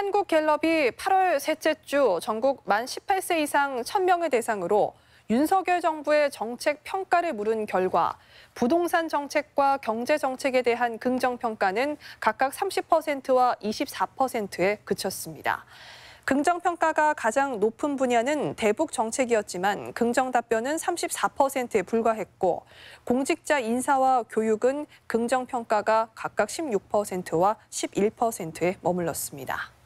한국갤럽이 8월 셋째 주 전국 만 18세 이상 1000명을 대상으로 윤석열 정부의 정책 평가를 물은 결과 부동산 정책과 경제 정책에 대한 긍정 평가는 각각 30%와 24%에 그쳤습니다. 긍정 평가가 가장 높은 분야는 대북 정책이었지만 긍정 답변은 34%에 불과했고 공직자 인사와 교육은 긍정 평가가 각각 16%와 11%에 머물렀습니다.